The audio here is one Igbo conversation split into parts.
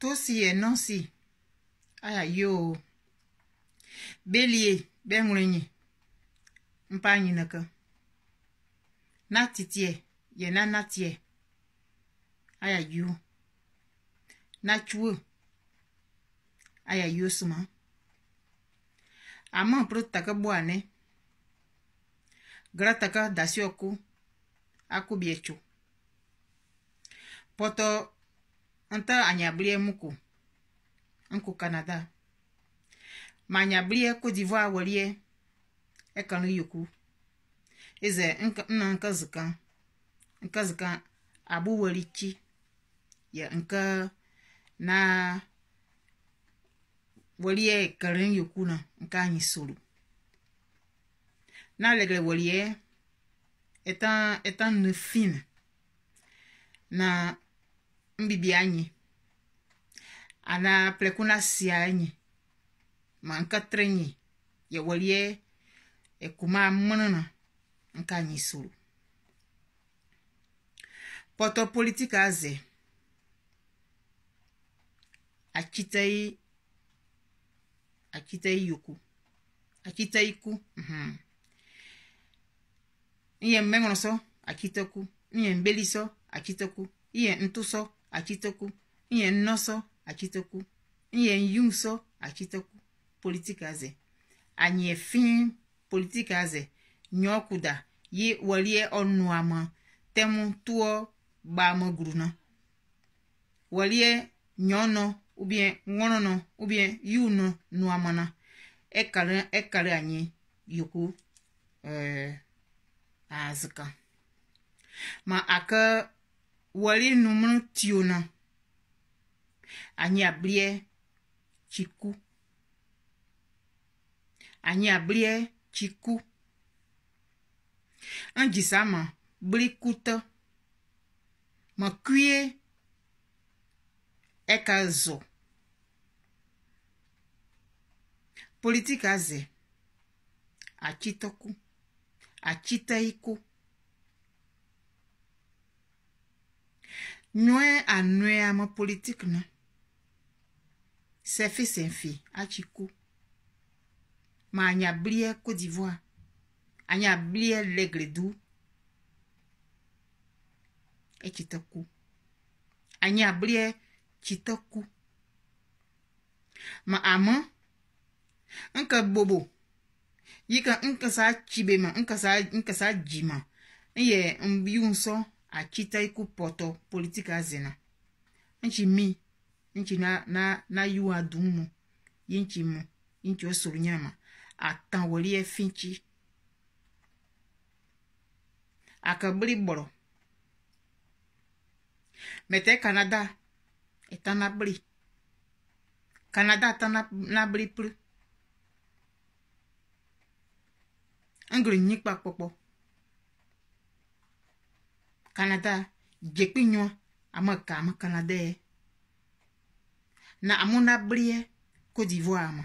tó sì ẹ̀ náà sì ayàyò o belie bẹ́ẹ̀mùrìnyìn mpa nyinaka natitie yena natie ayàyò nachuo ayàyò suma àmọ́ poro taka bọ́ àná gara taka dasi ọkú akóbi ẹ̀tsọ pọtọ. nta anyablie muku nku canada ma anyablie cote d'ivoire welie ekan yoku eze nna nke zikan nke zikan abu weli chi ya nke na welie karen yoku na nke anyị soro na legre welie etan etan ne na mbibi anyị ana sia anyị ma ma yewelie ekuma mmenena nke anyị soro pɔtɔ politika azɛ atsitɛyi atsitɛyi yoku atsitɛyi ihe mhm nyɛ mmɛŋlɔ ihe atsitɛ ku ihe mbeli achitoku nye nnọsọ achitoku nye nyumso achitoku politikaze anye fin politikaze nyokuda ye walie onuama temu tuo bama guruna walie nyono ubien ngonono ubien yuno nuamana ekale ekale anyị yoku eh, azika ma aka Wale noumano tiyona. Anya bliye chiku. Anya bliye chiku. Anjisa man, bli kuta. Mwa kwe, eka zo. Politika ze, achitoku, achitayiku. a anɔɛa mɔ politik na sɛfi sɛnfi atsi ku ma anyabliɛ cote d'Ivoire anyabliɛ lɛgledu etsi tɛ ku anyabliɛ tsite ku ma amɔ nke bobo yi ka nkɛ saa tsi be ma nkɛ saa dzi ma eye yɛ nsɔ. aqui está ikupoto politika zina nchi mi nchi na na na yu adumu yinchi mu yinchi osuru nyama atan woli e finchi akabili boro mete canada eta kanada bili canada ngiri na kpọkpọ Canada dzekpinyoa ame ka ame Canada ye na amewo nablie Côte d'Ivoire me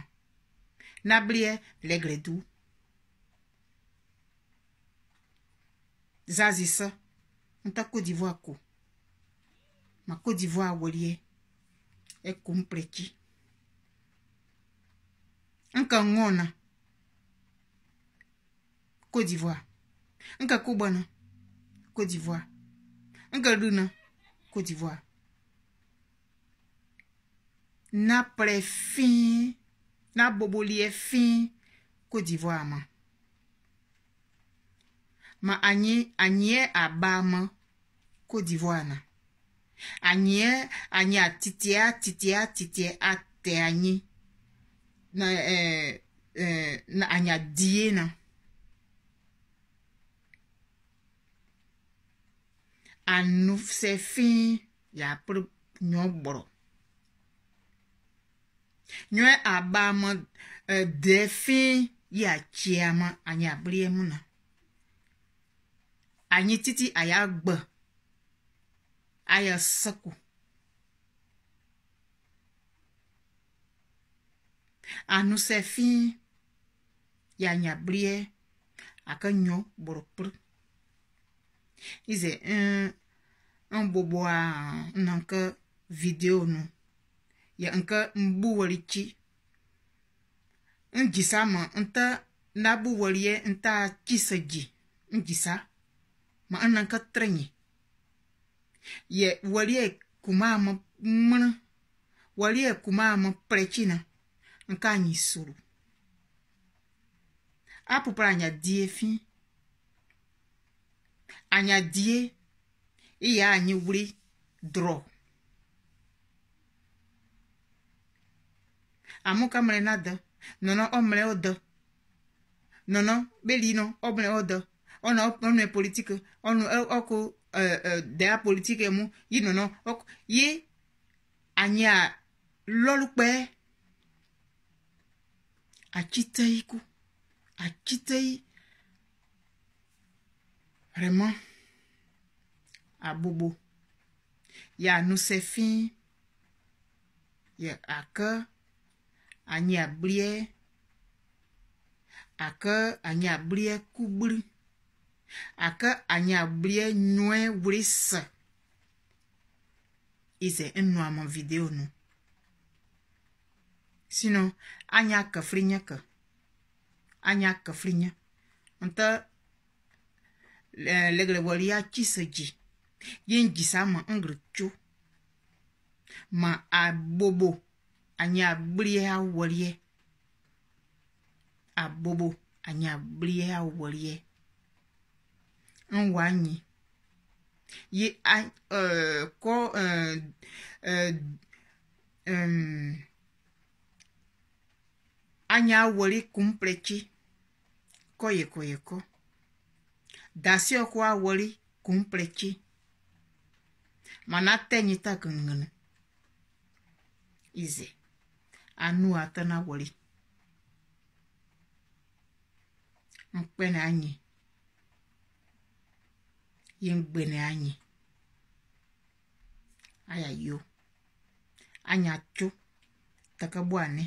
nablie le gli du zazi se ŋutɔ Côte d'Ivoire ko ma cote d'Ivoire welie ekom pleci nke ŋɔna cote d'Ivoire nke kubɔna cote d'Ivoire Ngadouna, Côte d'Ivoire. Na prefin, na bobolie fin, Côte d'Ivoire ma. Ma anye, anye abama, Côte d'Ivoire na. Anye, anye atitia, titia, titia, ate anye. Na, eh, eh, na anye die na. anufse fii yakple nyɔ gbɔrɔ nyɔɛ abame ede ya tsiama anyi ablie muna, na anyi titi aya gbe aya seku anuse ya nya blie ake nyɔ gbɔrɔ Eh, hizi mgbụgbua na nke vidio nu ya nke mgbuwelichi njisa ma nte na gbuwelie nta chise ji njisa ma na nke trenyi ye welie kuma ma mmiri welie kuma ma prechina nke anyị suru apụpụrụ anya dị efi anyadie eye anyiwli drɔ amewo ka mlɛ na dɔ nɔnɔ ɔmlɛ wo dɔ nɔnɔ beli nɔ ɔmlɛ wo dɔ ɔnɔ ɔnɔ politiki ɔnɔ ɔko ɛɛ e, ɛ e, politiki mu yi nɔnɔ ɔko ye anyia lɔlukpɛ atsitɛ ku atsitɛ vraiment. à Bobo. Il y a Nousefi, il y a Aka, Anya Brie, Aka, Anya Brie Koubri, Aka, Anya Brie Nouen Wris. Ize un noir mon vidéo, nous. Sinon, Anya Kafrinya Ka. Anya Kafrinya. On t'a. L'aigle-voilier qui se dit. yenjisa ma ngri ma abobo anyi agblie awɔlie abobo anyi agblie awɔlie ŋwɔ anyi ye a ɛɛ e, kɔ ɛɛ e, ɛɛ e, ɛm anyi awɔli kum plɛtsi kɔ yekɔyekɔ dasiɔ kɔ awɔli kum mana atɛnyi ta gɛŋgɛnɛ ize anu atɛna wɔli nkpɛnɛ anyi yengbɛnɛ anyi aya yo anya tso takabɔ anɛ.